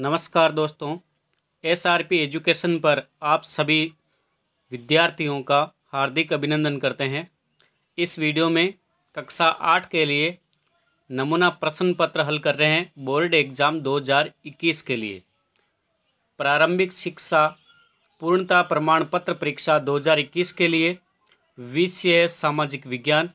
नमस्कार दोस्तों S R P education पर आप सभी विद्यार्थियों का हार्दिक अभिनंदन करते हैं इस वीडियो में कक्षा आठ के लिए नमूना प्रश्न पत्र हल कर रहे हैं बोर्ड एग्ज़ाम 2021 के लिए प्रारंभिक शिक्षा पूर्णता प्रमाण पत्र परीक्षा 2021 के लिए विषय सामाजिक विज्ञान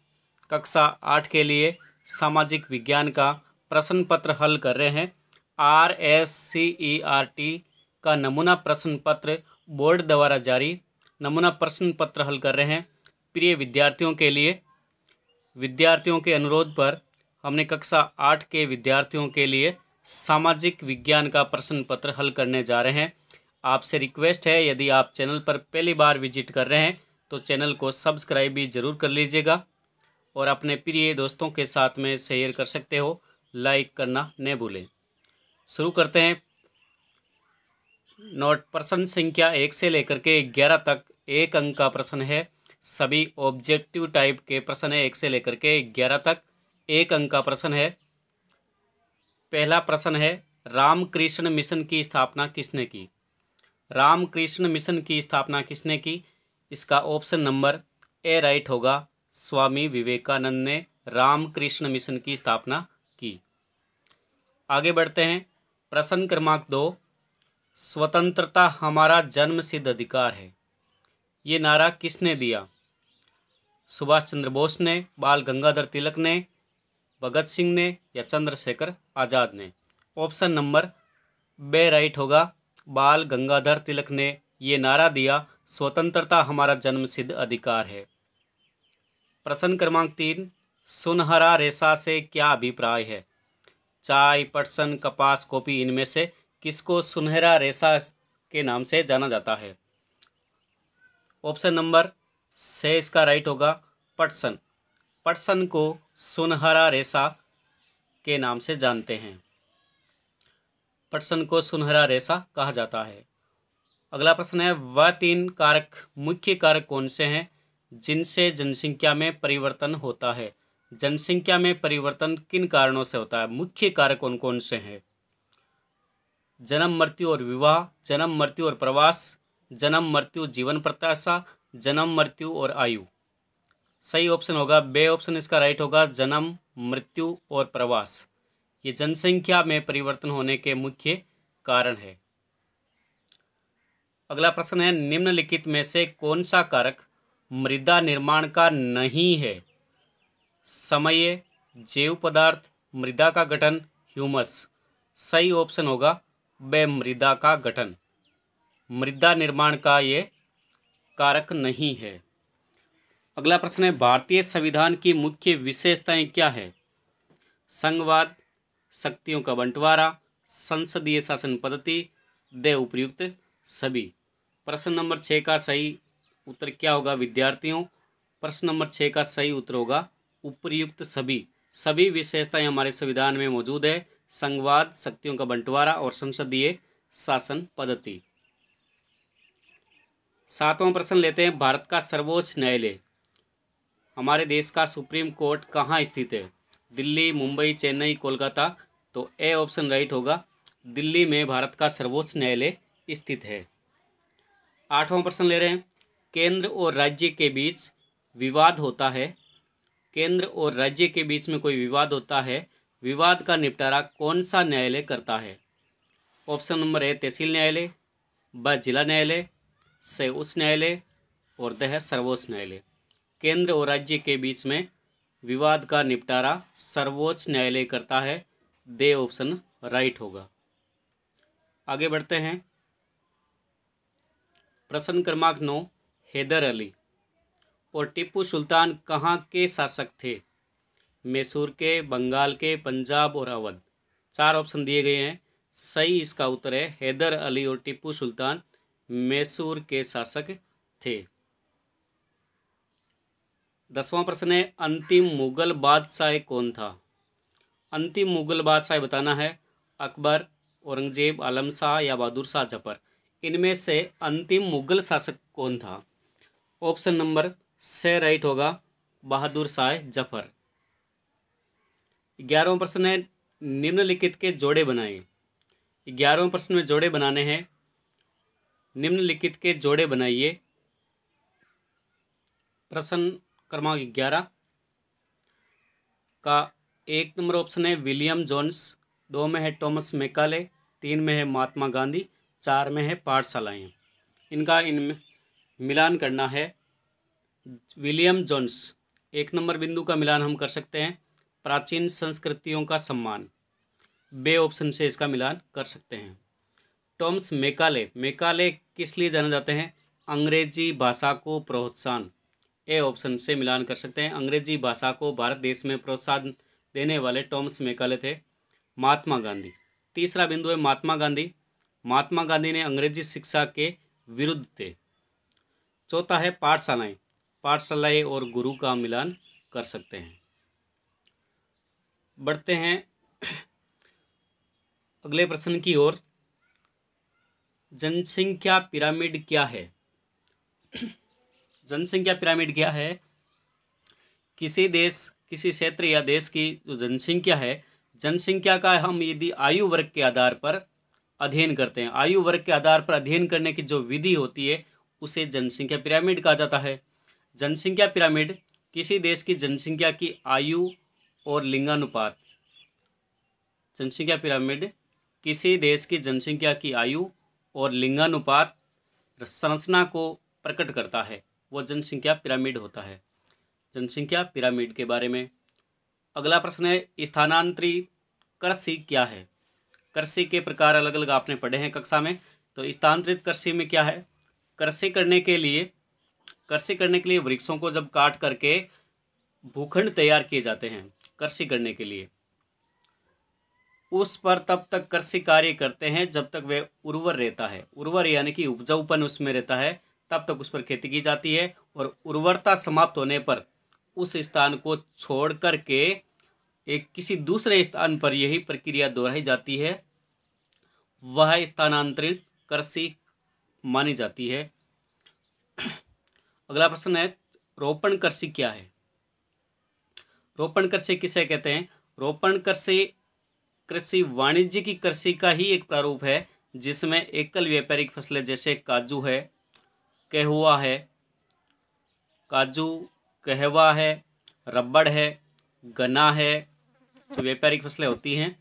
कक्षा आठ के लिए सामाजिक विज्ञान का प्रश्न पत्र हल कर रहे हैं R S C E R T का नमूना प्रश्न पत्र बोर्ड द्वारा जारी नमूना प्रश्न पत्र हल कर रहे हैं प्रिय विद्यार्थियों के लिए विद्यार्थियों के अनुरोध पर हमने कक्षा आठ के विद्यार्थियों के लिए सामाजिक विज्ञान का प्रश्न पत्र हल करने जा रहे हैं आपसे रिक्वेस्ट है यदि आप चैनल पर पहली बार विजिट कर रहे हैं तो चैनल को सब्सक्राइब भी ज़रूर कर लीजिएगा और अपने प्रिय दोस्तों के साथ में शेयर कर सकते हो लाइक करना न भूलें शुरू करते हैं नोट प्रश्न संख्या एक से लेकर के ग्यारह तक एक अंक का प्रश्न है सभी ऑब्जेक्टिव टाइप के प्रश्न है एक से लेकर के ग्यारह तक एक अंक का प्रश्न है पहला प्रश्न है रामकृष्ण मिशन की स्थापना किसने की रामकृष्ण मिशन की स्थापना किसने की इसका ऑप्शन नंबर ए राइट होगा स्वामी विवेकानंद ने रामकृष्ण मिशन की स्थापना की आगे बढ़ते हैं प्रश्न क्रमांक दो स्वतंत्रता हमारा जन्म सिद्ध अधिकार है ये नारा किसने दिया सुभाष चंद्र बोस ने बाल गंगाधर तिलक ने भगत सिंह ने या चंद्रशेखर आज़ाद ने ऑप्शन नंबर बे राइट होगा बाल गंगाधर तिलक ने ये नारा दिया स्वतंत्रता हमारा जन्म सिद्ध अधिकार है प्रश्न क्रमांक तीन सुनहरा रेशा से क्या अभिप्राय है चाय पटसन कपास कॉपी इनमें से किसको सुनहरा रेशा के नाम से जाना जाता है ऑप्शन नंबर से इसका राइट होगा पटसन पटसन को सुनहरा रेशा के नाम से जानते हैं पटसन को सुनहरा रेशा कहा जाता है अगला प्रश्न है वह तीन कारक मुख्य कारक कौन से हैं जिनसे जनसंख्या में परिवर्तन होता है जनसंख्या में परिवर्तन किन कारणों से होता है मुख्य कारक कौन कौन से हैं जन्म मृत्यु और विवाह जन्म मृत्यु और प्रवास जन्म मृत्यु जीवन प्रत्याशा जन्म मृत्यु और आयु सही ऑप्शन होगा बे ऑप्शन इसका राइट होगा जन्म मृत्यु और प्रवास ये जनसंख्या में परिवर्तन होने के मुख्य कारण है अगला प्रश्न है निम्नलिखित में से कौन सा कारक मृदा निर्माण का नहीं है समय जैव पदार्थ मृदा का गठन ह्यूमस सही ऑप्शन होगा बे मृदा का गठन मृदा निर्माण का ये कारक नहीं है अगला प्रश्न है भारतीय संविधान की मुख्य विशेषताएं क्या है संघवाद शक्तियों का बंटवारा संसदीय शासन पद्धति दे उपयुक्त सभी प्रश्न नंबर छः का सही उत्तर क्या होगा विद्यार्थियों प्रश्न नंबर छः का सही उत्तर होगा उपयुक्त सभी सभी विशेषताएं हमारे संविधान में मौजूद है संघवाद शक्तियों का बंटवारा और संसदीय शासन पद्धति सातवां प्रश्न लेते हैं भारत का सर्वोच्च न्यायालय हमारे देश का सुप्रीम कोर्ट कहाँ स्थित है दिल्ली मुंबई चेन्नई कोलकाता तो ए ऑप्शन राइट होगा दिल्ली में भारत का सर्वोच्च न्यायालय स्थित है आठवां प्रश्न ले रहे हैं केंद्र और राज्य के बीच विवाद होता है केंद्र और राज्य के बीच में कोई विवाद होता है विवाद का निपटारा कौन सा न्यायालय करता है ऑप्शन नंबर ए तहसील न्यायालय ब जिला न्यायालय से उच्च न्यायालय और द है सर्वोच्च न्यायालय केंद्र और राज्य के बीच में विवाद का निपटारा सर्वोच्च न्यायालय करता है दे ऑप्शन राइट होगा आगे बढ़ते हैं प्रश्न क्रमांक नौ हैदर अली और टिप्पू सुल्तान कहाँ के शासक थे मैसूर के बंगाल के पंजाब और अवध चार ऑप्शन दिए गए हैं सही इसका उत्तर है हैदर अली और टिप्पू सुल्तान मैसूर के शासक थे दसवां प्रश्न है अंतिम मुगल बादशाह कौन था अंतिम मुगल बादशाह बताना है अकबर औरंगजेब आलम शाह या बहादुर शाह जफर इनमें से अंतिम मुगल शासक कौन था ऑप्शन नंबर से राइट होगा बहादुर शाह जफर ग्यारहवा प्रश्न है निम्नलिखित के जोड़े बनाएं ग्यारहवें प्रश्न में जोड़े बनाने हैं निम्नलिखित के जोड़े बनाइए प्रश्न क्रमांक ग्यारह का एक नंबर ऑप्शन है विलियम जोन्स दो में है टॉमस मेकाले तीन में है महात्मा गांधी चार में है पाठशालाएँ इनका इन मिलान करना है विलियम जोन्स एक नंबर बिंदु का मिलान हम कर सकते हैं प्राचीन संस्कृतियों का सम्मान बे ऑप्शन से इसका मिलान कर सकते हैं टॉम्स मेकाले मेकाले किस लिए जाने जाते हैं अंग्रेजी भाषा को प्रोत्साहन ए ऑप्शन से मिलान कर सकते हैं अंग्रेजी भाषा को भारत देश में प्रोत्साहन देने वाले टॉम्स मेकाले थे महात्मा गांधी तीसरा बिंदु है महात्मा गांधी महात्मा गांधी ने अंग्रेजी शिक्षा के विरुद्ध थे चौथा है पाठशालाएँ पाठशालाएँ और गुरु का मिलान कर सकते हैं बढ़ते हैं अगले प्रश्न की ओर जनसंख्या पिरामिड क्या है जनसंख्या पिरामिड क्या है किसी देश किसी क्षेत्र या देश की जो जनसंख्या है जनसंख्या का हम यदि आयु वर्ग के आधार पर अध्ययन करते हैं आयु वर्ग के आधार पर अध्ययन करने की जो विधि होती है उसे जनसंख्या पिरामिड कहा जाता है जनसंख्या पिरामिड किसी देश की जनसंख्या की आयु और लिंगानुपात जनसंख्या पिरामिड किसी देश की जनसंख्या की आयु और लिंगानुपात संरचना को प्रकट करता है वो जनसंख्या पिरामिड होता है जनसंख्या पिरामिड के बारे में अगला प्रश्न है स्थानांतरी कृषि क्या है कृषि के प्रकार अलग अलग आपने पढ़े हैं कक्षा में तो स्थानांतरित कृषि में क्या है कृषि करने के लिए कृषि करने के लिए वृक्षों को जब काट करके भूखंड तैयार किए जाते हैं कृषि करने के लिए उस पर तब तक कृषि कार्य करते हैं जब तक वे उर्वर रहता है उर्वर यानी कि उपजाऊपन उसमें रहता है तब तक उस पर खेती की जाती है और उर्वरता समाप्त होने पर उस स्थान को छोड़ कर के एक किसी दूसरे स्थान पर यही प्रक्रिया दोहराई जाती है वह स्थानांतरित कृषि मानी जाती है अगला प्रश्न है रोपण कृषि क्या है रोपण कृषि किसे कहते हैं रोपण कृषि कृषि वाणिज्य की कृषि का ही एक प्रारूप है जिसमें एकल व्यापारिक फसलें जैसे काजू है कहुआ है काजू कहवा है रबड़ है गन्ना है जो तो व्यापारिक फसलें होती हैं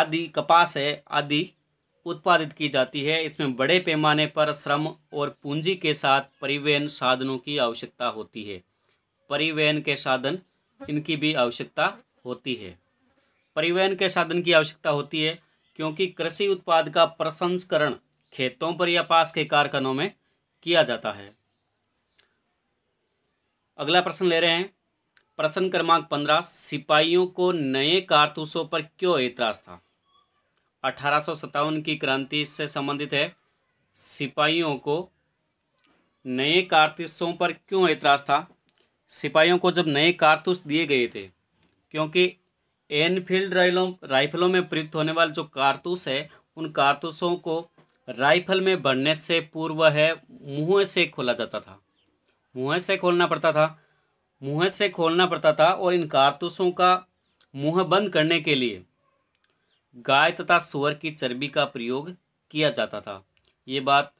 आदि कपास है आदि उत्पादित की जाती है इसमें बड़े पैमाने पर श्रम और पूंजी के साथ परिवहन साधनों की आवश्यकता होती है परिवहन के साधन इनकी भी आवश्यकता होती है परिवहन के साधन की आवश्यकता होती है क्योंकि कृषि उत्पाद का प्रसंस्करण खेतों पर या पास के कारखानों में किया जाता है अगला प्रश्न ले रहे हैं प्रश्न क्रमांक पंद्रह सिपाहियों को नए कारतूसों पर क्यों ऐतराज था अठारह की क्रांति से संबंधित है सिपाहियों को नए कारतूसों पर क्यों ऐतराज़ था सिपाहियों को जब नए कारतूस दिए गए थे क्योंकि एनफील्ड राइलों राइफलों में प्रयुक्त होने वाले जो कारतूस है उन कारतूसों को राइफल में बढ़ने से पूर्व है मुँह से खोला जाता था मुँह से खोलना पड़ता था मुँह से खोलना पड़ता था और इन कारतूसों का मुँह बंद करने के लिए गाय तथा सुअर की चर्बी का प्रयोग किया जाता था ये बात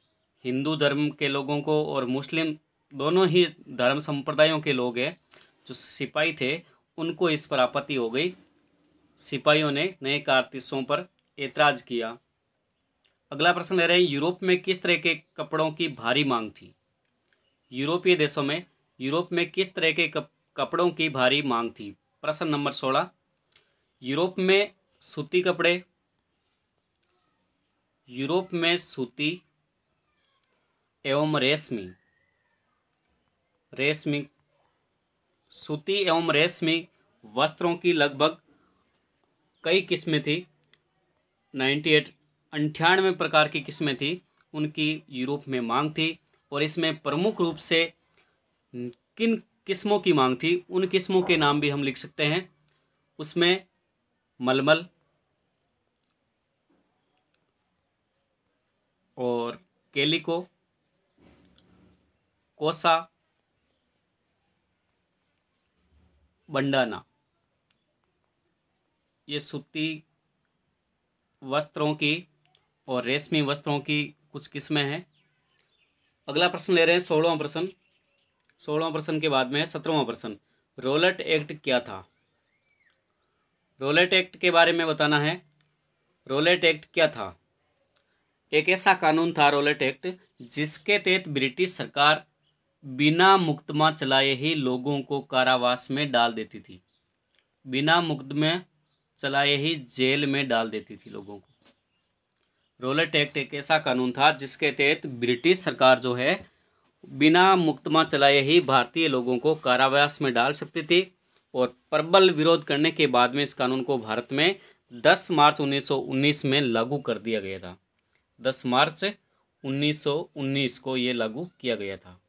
हिंदू धर्म के लोगों को और मुस्लिम दोनों ही धर्म संप्रदायों के लोग हैं जो सिपाही थे उनको इस पर आपत्ति हो गई सिपाहियों ने नए कारतीसों पर ऐतराज किया अगला प्रश्न ले रहे हैं यूरोप में किस तरह के कपड़ों की भारी मांग थी यूरोपीय देशों में यूरोप में किस तरह के कपड़ों की भारी मांग थी प्रश्न नंबर सोलह यूरोप में सूती कपड़े यूरोप में सूती एवं रेशमी रेशमी सूती एवं रेशमी वस्त्रों की लगभग कई किस्में थी नाइन्टी एट अंठानवे प्रकार की किस्में थी उनकी यूरोप में मांग थी और इसमें प्रमुख रूप से किन किस्मों की मांग थी उन किस्मों के नाम भी हम लिख सकते हैं उसमें मलमल और केलिको कोसा बंडाना ये सूती वस्त्रों की और रेशमी वस्त्रों की कुछ किस्में हैं अगला प्रश्न ले रहे हैं सोलहवा प्रश्न सोलहवा प्रश्न के बाद में सत्रहवा प्रश्न रोलट एक्ट क्या था रोलेट एक्ट के बारे में बताना है रोलेट एक्ट क्या था एक ऐसा कानून था रोलेट एक्ट जिसके तहत ब्रिटिश सरकार बिना मुकदमा चलाए ही लोगों को कारावास में डाल देती थी बिना मुकदमे चलाए ही जेल में डाल देती थी लोगों को रोलेट एक्ट एक ऐसा कानून था जिसके तहत ब्रिटिश सरकार जो है बिना मुकदमा चलाए ही भारतीय लोगों को कारावास में डाल सकती थी और प्रबल विरोध करने के बाद में इस कानून को भारत में 10 मार्च 1919 में लागू कर दिया गया था 10 मार्च 1919 को ये लागू किया गया था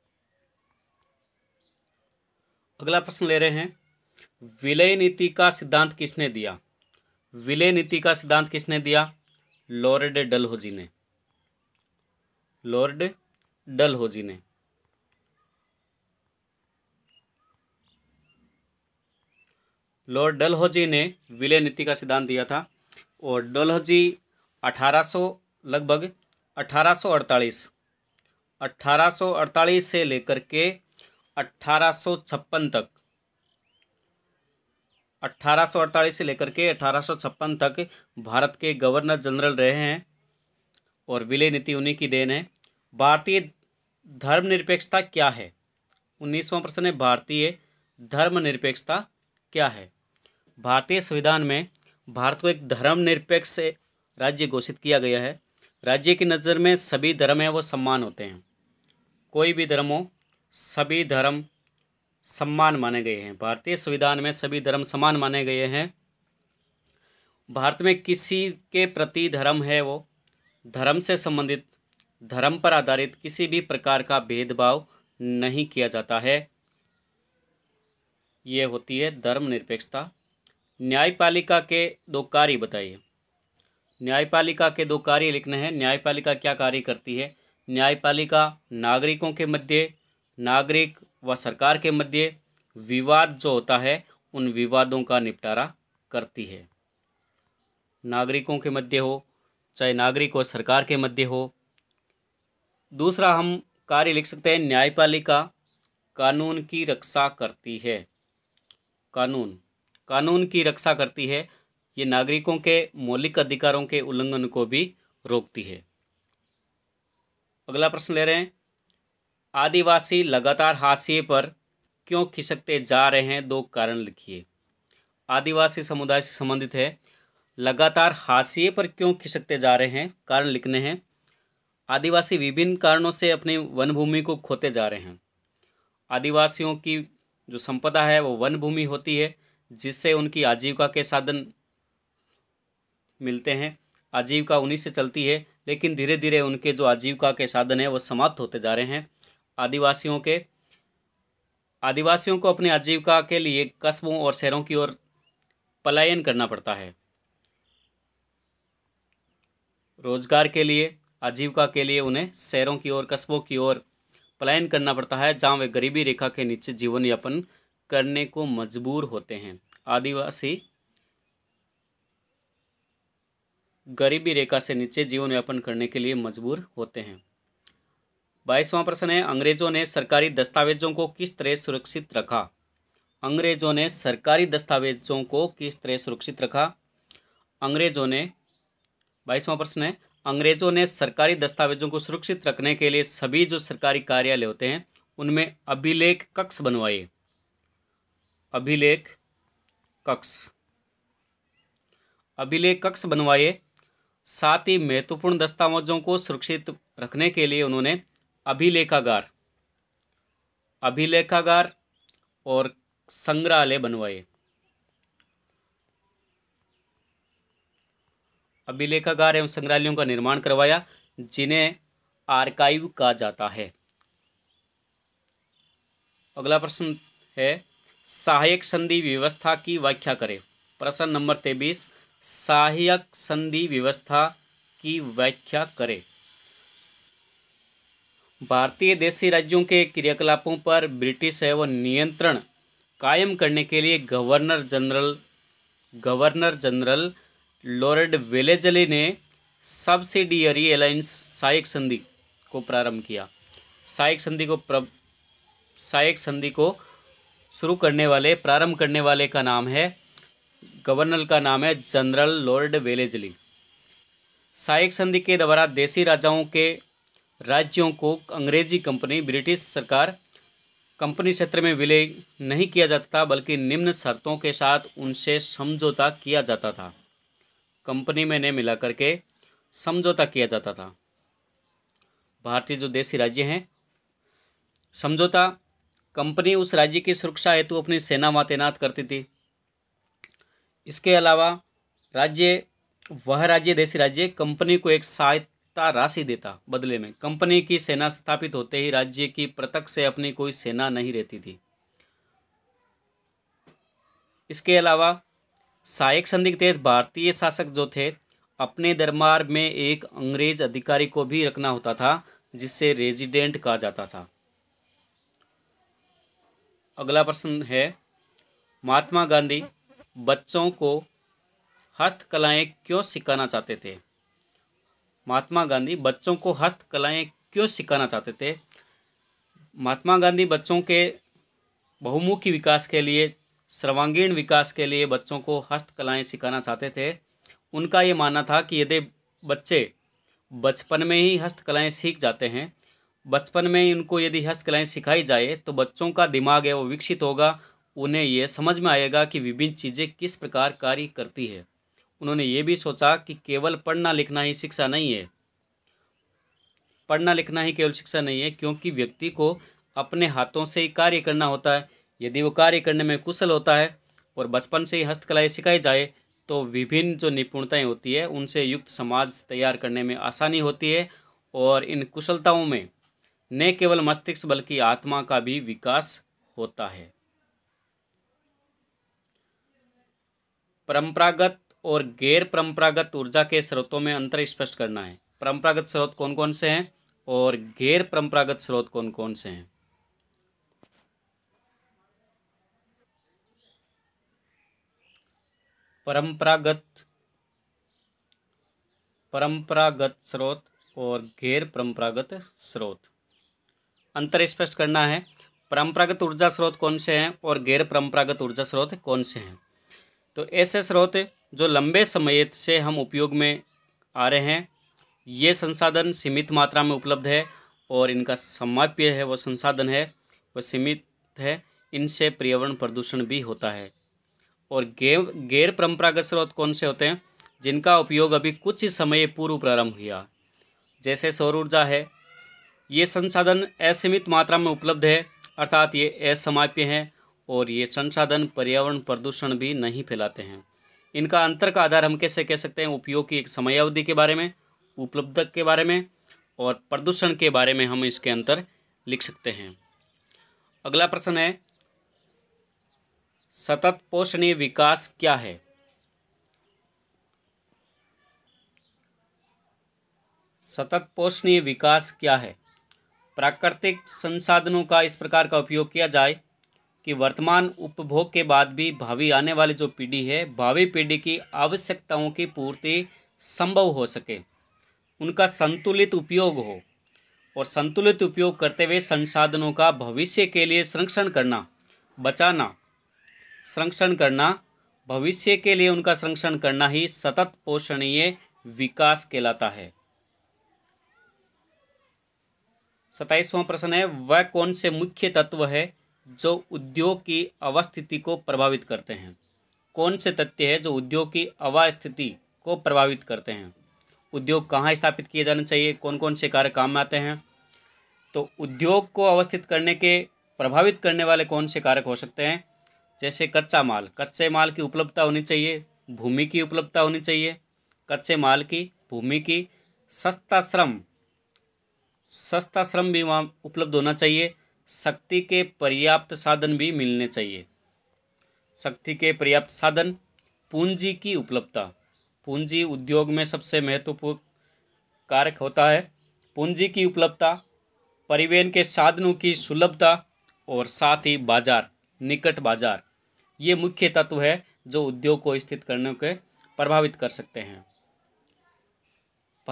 अगला प्रश्न ले रहे हैं विलय नीति का सिद्धांत किसने दिया विलय नीति का सिद्धांत किसने दिया लॉर्ड डलहोजी ने लॉर्ड डलहोजी ने लॉर्ड डलहौजी ने विलय नीति का सिद्धांत दिया था और डलहौजी 1800 लगभग 1848 1848 से लेकर के 1856 तक 1848 से लेकर के 1856 तक भारत के गवर्नर जनरल रहे हैं और विलय नीति उन्हीं की देन है भारतीय धर्मनिरपेक्षता क्या है उन्नीसवां प्रश्न है भारतीय धर्मनिरपेक्षता क्या है भारतीय संविधान में भारत को एक धर्मनिरपेक्ष राज्य घोषित किया गया है राज्य की नज़र में सभी धर्म हैं वो सम्मान होते हैं कोई भी धर्म हो सभी धर्म सम्मान माने गए हैं भारतीय संविधान में सभी धर्म समान माने गए हैं भारत में किसी के प्रति धर्म है वो धर्म से संबंधित धर्म पर आधारित किसी भी प्रकार का भेदभाव नहीं किया जाता है ये होती है धर्मनिरपेक्षता न्यायपालिका के दो कार्य बताइए न्यायपालिका के दो कार्य लिखने हैं न्यायपालिका क्या कार्य करती है न्यायपालिका नागरिकों के मध्य नागरिक व सरकार के मध्य विवाद जो होता है उन विवादों का निपटारा करती है नागरिकों के मध्य हो चाहे नागरिक और सरकार के मध्य हो दूसरा हम कार्य लिख सकते हैं न्यायपालिका कानून की रक्षा करती है कानून कानून की रक्षा करती है ये नागरिकों के मौलिक अधिकारों के उल्लंघन को भी रोकती है अगला प्रश्न ले रहे हैं आदिवासी लगातार हाशिए पर क्यों खिसकते जा रहे हैं दो कारण लिखिए आदिवासी समुदाय से संबंधित है लगातार हाशिए पर क्यों खिसकते जा रहे हैं कारण लिखने हैं आदिवासी विभिन्न कारणों से अपनी वन भूमि को खोते जा रहे हैं आदिवासियों की जो संपदा है वो वन भूमि होती है जिससे उनकी आजीविका के साधन मिलते हैं आजीविका उन्हीं से चलती है लेकिन धीरे धीरे उनके जो आजीविका के साधन हैं वो समाप्त होते जा रहे हैं आदिवासियों के आदिवासियों को अपनी आजीविका के लिए कस्बों और शहरों की ओर पलायन करना पड़ता है रोजगार के लिए आजीविका के लिए उन्हें शहरों की ओर कस्बों की ओर पलायन करना पड़ता है जहाँ वे गरीबी रेखा के नीचे जीवन यापन करने को मजबूर होते हैं आदिवासी गरीबी रेखा से नीचे जीवन यापन करने के लिए मजबूर होते हैं बाईसवां प्रश्न है अंग्रेजों ने सरकारी दस्तावेजों को किस तरह सुरक्षित रखा अंग्रेजों ने सरकारी दस्तावेजों को किस तरह सुरक्षित रखा अंग्रेजों ने बाईसवां प्रश्न है अंग्रेजों ने सरकारी दस्तावेजों को सुरक्षित रखने के लिए सभी जो सरकारी कार्यालय होते हैं उनमें अभिलेख कक्ष बनवाए अभिलेख कक्ष अभिलेख कक्ष बनवाए साथ ही महत्वपूर्ण दस्तावेजों को सुरक्षित रखने के लिए उन्होंने अभिलेखागार अभिलेखागार और संग्रहालय बनवाए अभिलेखागार एवं संग्रहालयों का निर्माण करवाया जिन्हें आर्काइव कहा जाता है अगला प्रश्न है सहायक संधि व्यवस्था की व्याख्या करें प्रश्न नंबर तेबीस सहायक संधि व्यवस्था की व्याख्या करें भारतीय देशी राज्यों के क्रियाकलापों पर ब्रिटिश एवं नियंत्रण कायम करने के लिए governor general governor general lord Wellesley ने सब्सिडियरी अलायंस सहायक संधि को प्रारंभ किया सहायक संधि को प्र सहायक संधि को शुरू करने वाले प्रारंभ करने वाले का नाम है गवर्नर का नाम है जनरल लॉर्ड वेलेजली सहायक संधि के द्वारा देसी राजाओं के राज्यों को अंग्रेजी कंपनी ब्रिटिश सरकार कंपनी क्षेत्र में विलय नहीं किया जाता था बल्कि निम्न शर्तों के साथ उनसे समझौता किया जाता था कंपनी में ने मिला करके समझौता किया जाता था भारतीय जो देसी राज्य हैं समझौता कंपनी उस राज्य की सुरक्षा हेतु अपनी सेना वहाँ तैनात करती थी इसके अलावा राज्य वह राज्य देसी राज्य कंपनी को एक सहायता राशि देता बदले में कंपनी की सेना स्थापित होते ही राज्य की पृथक से अपनी कोई सेना नहीं रहती थी इसके अलावा सहायक संदिग्ध भारतीय शासक जो थे अपने दरबार में एक अंग्रेज अधिकारी को भी रखना होता था जिससे रेजिडेंट कहा जाता था अगला प्रश्न है महात्मा गांधी बच्चों को हस्तकलाएं क्यों सिखाना चाहते थे महात्मा गांधी बच्चों को हस्तकलाएं क्यों सिखाना चाहते थे महात्मा गांधी बच्चों के बहुमुखी विकास के लिए सर्वांगीण विकास के लिए बच्चों को हस्तकलाएं सिखाना चाहते थे उनका ये मानना था कि यदि बच्चे बचपन में ही हस्तकलाएं सीख जाते हैं बचपन में ही इनको यदि हस्तकलाएँ सिखाई जाए तो बच्चों का दिमाग है वो विकसित होगा उन्हें यह समझ में आएगा कि विभिन्न चीज़ें किस प्रकार कार्य करती है उन्होंने ये भी सोचा कि केवल पढ़ना लिखना ही शिक्षा नहीं है पढ़ना लिखना ही केवल शिक्षा नहीं है क्योंकि व्यक्ति को अपने हाथों से ही कार्य करना होता है यदि वो कार्य करने में कुशल होता है और बचपन से ही हस्तकलाएँ सिखाई जाए तो विभिन्न जो निपुणताएँ होती है उनसे युक्त समाज तैयार करने में आसानी होती है और इन कुशलताओं में न केवल मस्तिष्क बल्कि आत्मा का भी विकास होता है परंपरागत और गैर परंपरागत ऊर्जा के स्रोतों में अंतर स्पष्ट करना है परंपरागत स्रोत कौन कौन से हैं और गैर परंपरागत स्रोत कौन कौन से हैं परंपरागत परंपरागत स्रोत और गैर परंपरागत स्रोत अंतर स्पष्ट करना है परंपरागत ऊर्जा स्रोत कौन से हैं और गैर परंपरागत ऊर्जा स्रोत कौन से हैं तो ऐसे स्रोत जो लंबे समय से हम उपयोग में आ रहे हैं ये संसाधन सीमित मात्रा में उपलब्ध है और इनका समाप्य है वो संसाधन है वह सीमित है इनसे पर्यावरण प्रदूषण भी होता है और गैर गैर परंपरागत स्रोत कौन से होते हैं जिनका उपयोग अभी कुछ ही समय पूर्व प्रारंभ हुआ जैसे सौर ऊर्जा है ये संसाधन असीमित मात्रा में उपलब्ध है अर्थात ये असमाप्य हैं और ये संसाधन पर्यावरण प्रदूषण भी नहीं फैलाते हैं इनका अंतर का आधार हम कैसे कह सकते हैं उपयोग की एक समयावधि के बारे में उपलब्ध के बारे में और प्रदूषण के बारे में हम इसके अंतर लिख सकते हैं अगला प्रश्न है सतत पोषणीय विकास क्या है सतत पोषणीय विकास क्या है प्राकृतिक संसाधनों का इस प्रकार का उपयोग किया जाए कि वर्तमान उपभोग के बाद भी भावी आने वाली जो पीढ़ी है भावी पीढ़ी की आवश्यकताओं की पूर्ति संभव हो सके उनका संतुलित उपयोग हो और संतुलित उपयोग करते हुए संसाधनों का भविष्य के लिए संरक्षण करना बचाना संरक्षण करना भविष्य के लिए उनका संरक्षण करना ही सतत पोषणीय विकास कहलाता है सत्ताईसवां प्रश्न है वह कौन से मुख्य तत्व है जो उद्योग की अवस्थिति को प्रभावित करते हैं कौन से तथ्य है जो उद्योग की अवस्थिति को प्रभावित करते हैं उद्योग कहाँ स्थापित किए जाने चाहिए कौन कौन से कार्य काम में आते हैं तो उद्योग को अवस्थित करने के प्रभावित करने वाले कौन से कारक हो सकते हैं जैसे कच्चा माल कच्चे माल की उपलब्धता होनी चाहिए भूमि की उपलब्धता होनी चाहिए कच्चे माल की भूमि की सस्ता श्रम सस्ता श्रम भी वहाँ उपलब्ध होना चाहिए शक्ति के पर्याप्त साधन भी मिलने चाहिए शक्ति के पर्याप्त साधन पूंजी की उपलब्धता पूंजी उद्योग में सबसे महत्वपूर्ण कारक होता है पूंजी की उपलब्धता परिवहन के साधनों की सुलभता और साथ ही बाजार निकट बाजार ये मुख्य तत्व है जो उद्योग को स्थित करने के प्रभावित कर सकते हैं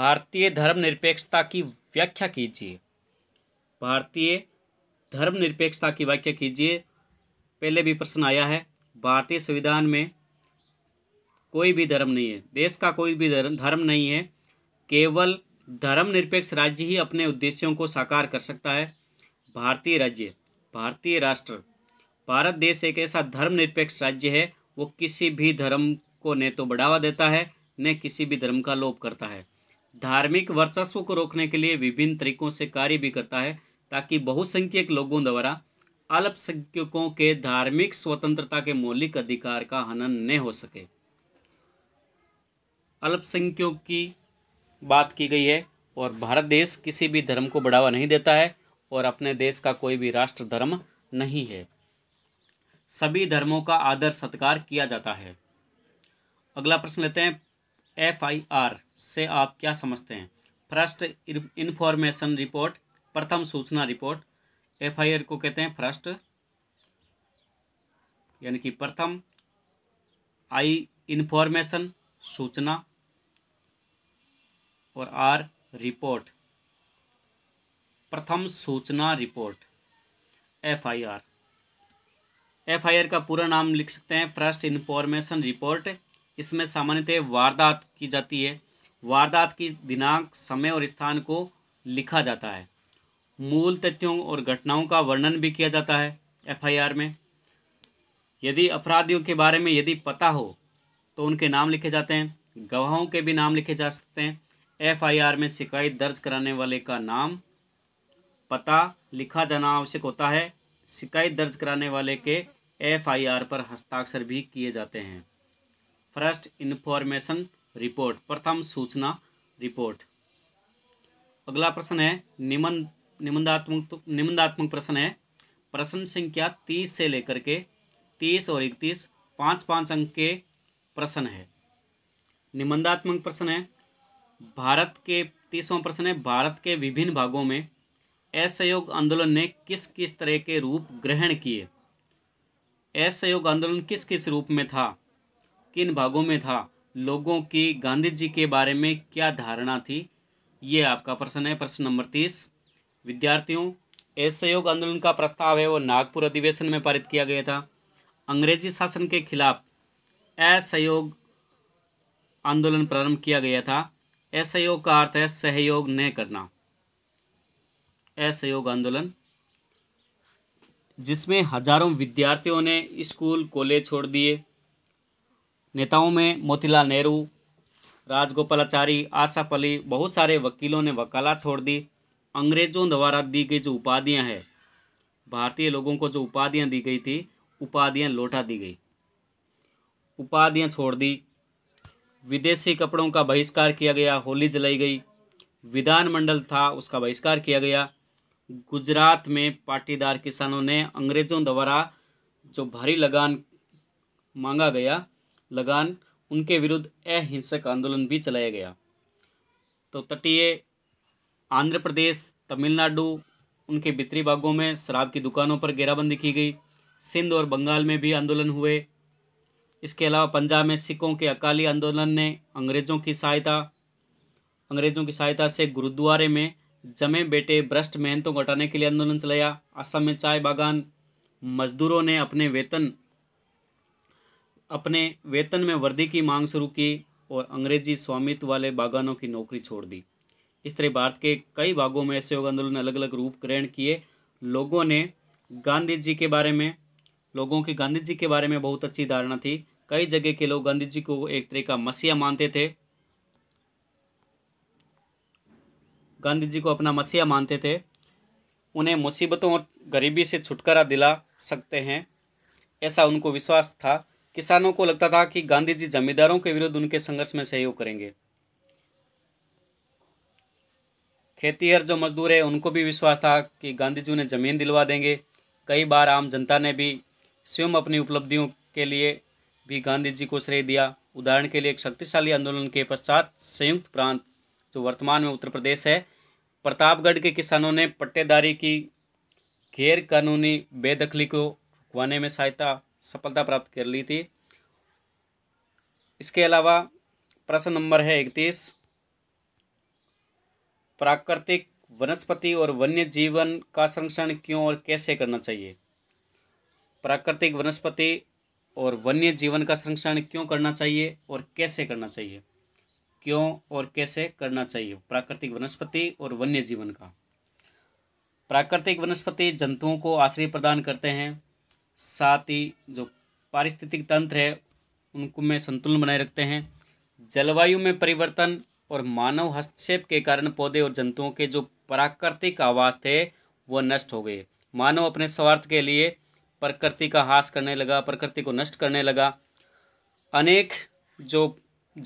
भारतीय धर्मनिरपेक्षता की व्याख्या कीजिए भारतीय धर्मनिरपेक्षता की व्याख्या कीजिए पहले भी प्रश्न आया है भारतीय संविधान में कोई भी धर्म नहीं है देश का कोई भी धर्म धर्म नहीं है केवल धर्मनिरपेक्ष राज्य ही अपने उद्देश्यों को साकार कर सकता है भारतीय राज्य भारतीय राष्ट्र भारत देश एक ऐसा धर्मनिरपेक्ष राज्य है वो किसी भी धर्म को न तो बढ़ावा देता है न किसी भी धर्म का लोप करता है धार्मिक वर्चस्व को रोकने के लिए विभिन्न तरीकों से कार्य भी करता है ताकि बहुसंख्यक लोगों द्वारा अल्पसंख्यकों के धार्मिक स्वतंत्रता के मौलिक अधिकार का हनन न हो सके अल्पसंख्यकों की बात की गई है और भारत देश किसी भी धर्म को बढ़ावा नहीं देता है और अपने देश का कोई भी राष्ट्र धर्म नहीं है सभी धर्मों का आदर सत्कार किया जाता है अगला प्रश्न लेते हैं एफ आई आर से आप क्या समझते हैं फर्स्ट इन्फॉर्मेशन रिपोर्ट प्रथम सूचना रिपोर्ट एफ आई आर को कहते हैं फर्स्ट यानी कि प्रथम आई इन्फॉर्मेशन सूचना और आर रिपोर्ट प्रथम सूचना report F I R F I R का पूरा नाम लिख सकते हैं फर्स्ट इन्फॉर्मेशन रिपोर्ट इसमें सामान्यतः वारदात की जाती है वारदात की दिनांक समय और स्थान को लिखा जाता है मूल तथ्यों और घटनाओं का वर्णन भी किया जाता है एफआईआर में यदि अपराधियों के बारे में यदि पता हो तो उनके नाम लिखे जाते हैं गवाहों के भी नाम लिखे जा सकते हैं एफआईआर में शिकायत दर्ज कराने वाले का नाम पता लिखा जाना आवश्यक होता है शिकायत दर्ज कराने वाले के एफआईआर पर हस्ताक्षर भी किए जाते हैं फर्स्ट इन्फॉर्मेशन रिपोर्ट प्रथम सूचना रिपोर्ट अगला प्रश्न है निबंध निबंधात्मक निबंधात्मक प्रश्न है प्रश्न संख्या तीस से लेकर के तीस और इकतीस पाँच पाँच अंक के प्रश्न है निबंधात्मक प्रश्न है भारत के तीसवां प्रश्न है भारत के विभिन्न भागों में असहयोग आंदोलन ने किस किस तरह के रूप ग्रहण किए असहयोग आंदोलन किस किस रूप में था किन भागों में था लोगों की गांधी जी के बारे में क्या धारणा थी ये आपका प्रश्न है प्रश्न नंबर तीस विद्यार्थियों असहयोग आंदोलन का प्रस्ताव है वो नागपुर अधिवेशन में पारित किया गया था अंग्रेजी शासन के खिलाफ असहयोग आंदोलन प्रारंभ किया गया था असहयोग का अर्थ है सहयोग न करना असहयोग आंदोलन जिसमें हजारों विद्यार्थियों ने स्कूल कॉलेज छोड़ दिए नेताओं में मोतीलाल नेहरू राजगोपालाचारी आशा पली बहुत सारे वकीलों ने वकालत छोड़ दी अंग्रेज़ों द्वारा दी गई जो उपाधियां हैं भारतीय लोगों को जो उपाधियां दी गई थी उपाधियां लौटा दी गई उपाधियां छोड़ दी विदेशी कपड़ों का बहिष्कार किया गया होली जलाई गई विधानमंडल था उसका बहिष्कार किया गया गुजरात में पाटीदार किसानों ने अंग्रेज़ों द्वारा जो भारी लगान मांगा गया लगान उनके विरुद्ध अहिंसक आंदोलन भी चलाया गया तो तटीय आंध्र प्रदेश तमिलनाडु उनके भित्री भागों में शराब की दुकानों पर घेराबंदी की गई सिंध और बंगाल में भी आंदोलन हुए इसके अलावा पंजाब में सिखों के अकाली आंदोलन ने अंग्रेज़ों की सहायता अंग्रेज़ों की सहायता से गुरुद्वारे में जमे बेटे भ्रष्ट मेहनतों को हटाने के लिए आंदोलन चलाया असम में चाय बागान मजदूरों ने अपने वेतन अपने वेतन में वर्दी की मांग शुरू की और अंग्रेजी स्वामित्व वाले बागानों की नौकरी छोड़ दी इस तरह भारत के कई भागों में सहयोग आंदोलन अलग अलग रूप ग्रहण किए लोगों ने गांधी जी के बारे में लोगों की गांधी जी के बारे में बहुत अच्छी धारणा थी कई जगह के लोग गांधी जी को एक तरह का मसीहा मानते थे गांधी जी को अपना मसीहा मानते थे उन्हें मुसीबतों और गरीबी से छुटकारा दिला सकते हैं ऐसा उनको विश्वास था किसानों को लगता था कि गांधी जी जमींदारों के विरुद्ध उनके संघर्ष में सहयोग करेंगे खेतीहर जो मजदूर है उनको भी विश्वास था कि गांधी जी उन्हें ज़मीन दिलवा देंगे कई बार आम जनता ने भी स्वयं अपनी उपलब्धियों के लिए भी गांधी जी को श्रेय दिया उदाहरण के लिए एक शक्तिशाली आंदोलन के पश्चात संयुक्त प्रांत जो वर्तमान में उत्तर प्रदेश है प्रतापगढ़ के किसानों ने पट्टेदारी की गैर कानूनी बेदखली को रुकवाने में सहायता सफलता प्राप्त कर ली थी इसके अलावा प्रश्न नंबर है इकतीस प्राकृतिक वनस्पति और वन्य जीवन का संरक्षण क्यों और कैसे करना चाहिए प्राकृतिक वनस्पति और वन्य जीवन का संरक्षण क्यों करना चाहिए और कैसे करना चाहिए क्यों और कैसे करना चाहिए प्राकृतिक वनस्पति और वन्य जीवन का प्राकृतिक वनस्पति जंतुओं को आश्रय प्रदान करते हैं साथ ही जो पारिस्थितिक तंत्र है उनको में संतुलन बनाए रखते हैं जलवायु में परिवर्तन और मानव हस्तक्षेप के कारण पौधे और जंतुओं के जो प्राकृतिक आवास थे वह नष्ट हो गए मानव अपने स्वार्थ के लिए प्रकृति का हास करने लगा प्रकृति को नष्ट करने लगा अनेक जो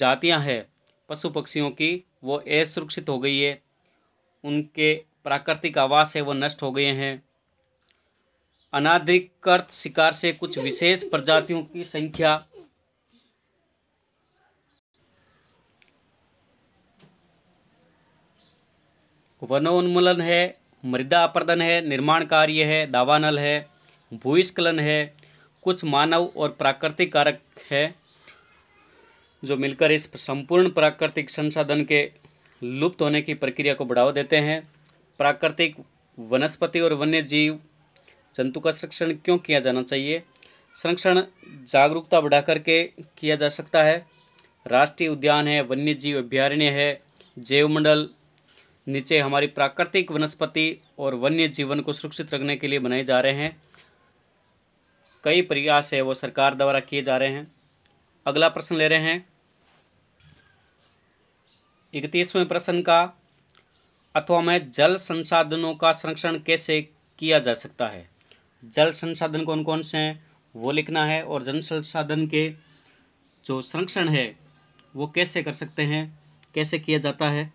जातियां हैं पशु पक्षियों की वो असुरक्षित हो गई है उनके प्राकृतिक आवास है वो नष्ट हो गए हैं अनाधिकृत शिकार से कुछ विशेष प्रजातियों की संख्या वनोन्मूलन है मृदा अपर्दन है निर्माण कार्य है दावानल है भूस्खलन है कुछ मानव और प्राकृतिक कारक है जो मिलकर इस संपूर्ण प्राकृतिक संसाधन के लुप्त होने की प्रक्रिया को बढ़ावा देते हैं प्राकृतिक वनस्पति और वन्य जीव जंतु का संरक्षण क्यों किया जाना चाहिए संरक्षण जागरूकता बढ़ा करके किया जा सकता है राष्ट्रीय उद्यान है वन्य जीव अभ्यारण्य है मंडल नीचे हमारी प्राकृतिक वनस्पति और वन्य जीवन को सुरक्षित रखने के लिए बनाए जा रहे हैं कई प्रयास है वो सरकार द्वारा किए जा रहे हैं अगला प्रश्न ले रहे हैं इकतीसवें प्रश्न का अथवा में जल संसाधनों का संरक्षण कैसे किया जा सकता है जल संसाधन कौन कौन से हैं वो लिखना है और जल संसाधन के जो संरक्षण है वो कैसे कर सकते हैं कैसे किया जाता है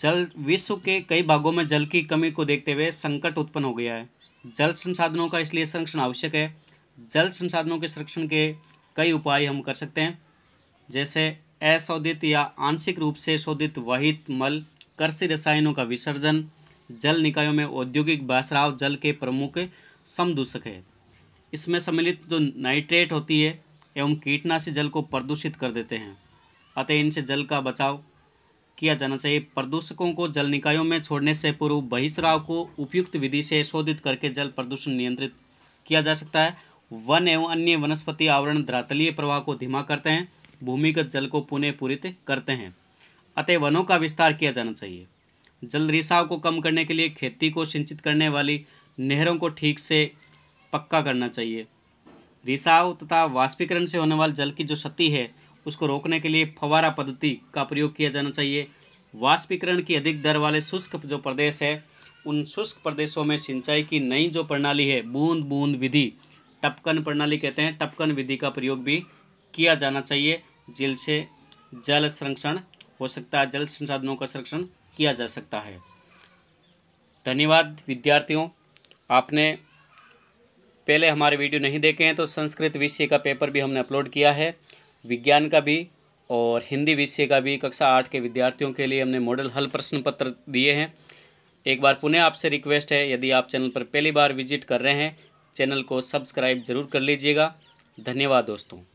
जल विश्व के कई भागों में जल की कमी को देखते हुए संकट उत्पन्न हो गया है जल संसाधनों का इसलिए संरक्षण आवश्यक है जल संसाधनों के संरक्षण के कई उपाय हम कर सकते हैं जैसे अशोधित या आंशिक रूप से शोधित वाहित मल कृषि रसायनों का विसर्जन जल निकायों में औद्योगिक बासराव जल के प्रमुख समदूषक है इसमें सम्मिलित जो नाइट्रेट होती है एवं कीटनाशी जल को प्रदूषित कर देते हैं अतः इनसे जल का बचाव किया जाना चाहिए प्रदूषकों को जल निकायों में छोड़ने से पूर्व बहिष्राव को उपयुक्त विधि से शोधित करके जल प्रदूषण नियंत्रित किया जा सकता है वन एवं अन्य वनस्पति आवरण धरातलीय प्रवाह को धीमा करते हैं भूमिगत जल को पुनः पूरित करते हैं अतः वनों का विस्तार किया जाना चाहिए जल रिसाव को कम करने के लिए खेती को सिंचित करने वाली नहरों को ठीक से पक्का करना चाहिए रिसाव तथा वाष्पीकरण से होने वाले जल की जो क्षति है उसको रोकने के लिए फवारा पद्धति का प्रयोग किया जाना चाहिए वाष्पीकरण की अधिक दर वाले शुष्क जो प्रदेश है उन शुष्क प्रदेशों में सिंचाई की नई जो प्रणाली है बूंद बूंद विधि टपकन प्रणाली कहते हैं टपकन विधि का प्रयोग भी किया जाना चाहिए जिल से जल संरक्षण हो सकता है जल संसाधनों का संरक्षण किया जा सकता है धन्यवाद विद्यार्थियों आपने पहले हमारे वीडियो नहीं देखे हैं तो संस्कृत विषय का पेपर भी हमने अपलोड किया है विज्ञान का भी और हिंदी विषय का भी कक्षा आठ के विद्यार्थियों के लिए हमने मॉडल हल प्रश्न पत्र दिए हैं एक बार पुनः आपसे रिक्वेस्ट है यदि आप चैनल पर पहली बार विजिट कर रहे हैं चैनल को सब्सक्राइब जरूर कर लीजिएगा धन्यवाद दोस्तों